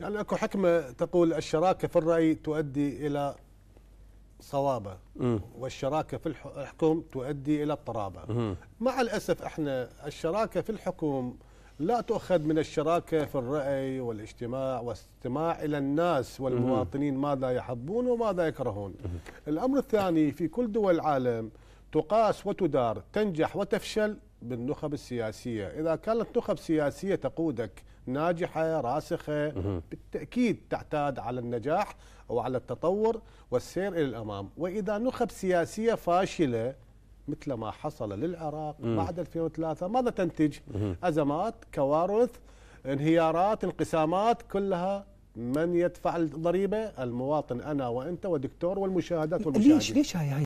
يعني اكو حكمه تقول الشراكه في الراي تؤدي الى صوابه مم. والشراكه في الحكم تؤدي الى اضطرابه مع الاسف احنا الشراكه في الحكم لا تؤخذ من الشراكه في الراي والاجتماع والاستماع الى الناس والمواطنين ماذا يحبون وماذا يكرهون. الامر الثاني في كل دول العالم تقاس وتدار تنجح وتفشل بالنخب السياسية إذا كانت نخب سياسية تقودك ناجحة راسخة بالتأكيد تعتاد على النجاح أو على التطور والسير إلى الأمام وإذا نخب سياسية فاشلة مثل ما حصل للعراق بعد 2003 ماذا تنتج أزمات كوارث انهيارات انقسامات كلها من يدفع الضريبة المواطن أنا وأنت والدكتور والمشاهدات والمشاهدين ليش ليش هاي